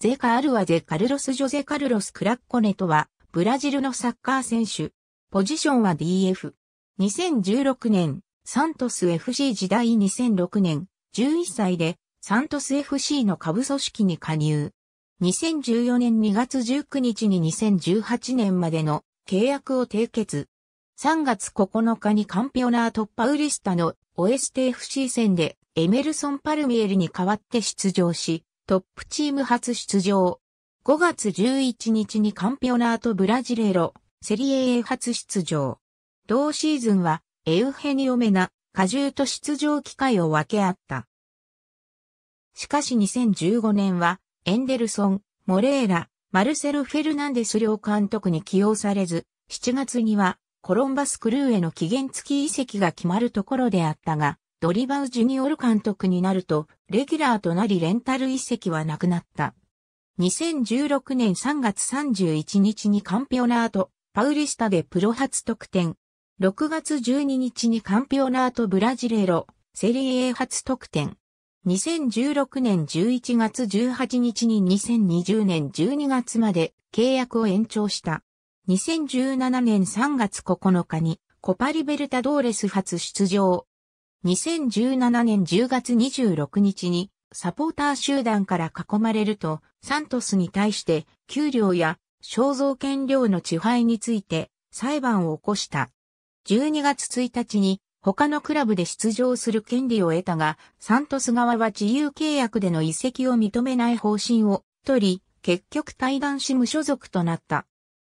ゼカアルワゼ・カルロス・ジョゼ・カルロス・クラッコネとは、ブラジルのサッカー選手。ポジションは DF。2016年、サントス FC 時代2006年、11歳で、サントス FC の下部組織に加入。2014年2月19日に2018年までの契約を締結。3月9日にカンピオナート・パウリスタのオエステ FC 戦でエメルソン・パルミエルに代わって出場し、トップチーム初出場。5月11日にカンピオナートブラジレロ、セリエ A 初出場。同シーズンは、エウヘニオメナ、加重と出場機会を分け合った。しかし2015年は、エンデルソン、モレーラ、マルセル・フェルナンデス両監督に起用されず、7月には、コロンバスクルーへの期限付き移籍が決まるところであったが、ドリバウジュニオル監督になると、レギュラーとなりレンタル一席はなくなった。2016年3月31日にカンピオナート、パウリスタでプロ初得点。6月12日にカンピオナートブラジレロ、セリエ初得点。2016年11月18日に2020年12月まで契約を延長した。2017年3月9日にコパリベルタドーレス初出場。2017年10月26日にサポーター集団から囲まれると、サントスに対して給料や肖像権料の地配について裁判を起こした。12月1日に他のクラブで出場する権利を得たが、サントス側は自由契約での移籍を認めない方針を取り、結局対談し無所属となった。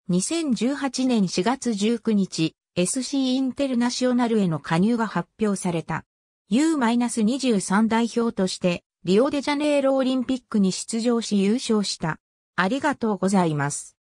2018年4月19日、SC インテルナショナルへの加入が発表された。U-23 代表として、リオデジャネイロオリンピックに出場し優勝した。ありがとうございます。